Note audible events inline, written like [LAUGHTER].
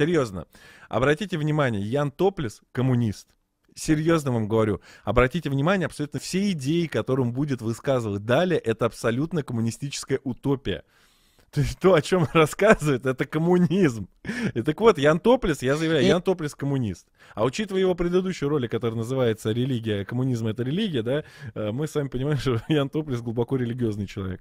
Серьезно. Обратите внимание, Ян Топлис коммунист. Серьезно вам говорю, обратите внимание, абсолютно все идеи, которые он будет высказывать далее, это абсолютно коммунистическая утопия. То есть то, о чем он [LAUGHS] рассказывает, это коммунизм. И так вот, Ян Топлис, я заявляю, Ян Топлис коммунист. А учитывая его предыдущую роль, которая называется «Религия, коммунизм — это религия», да, э, мы с вами понимаем, [LAUGHS] что Ян Топлис глубоко религиозный человек.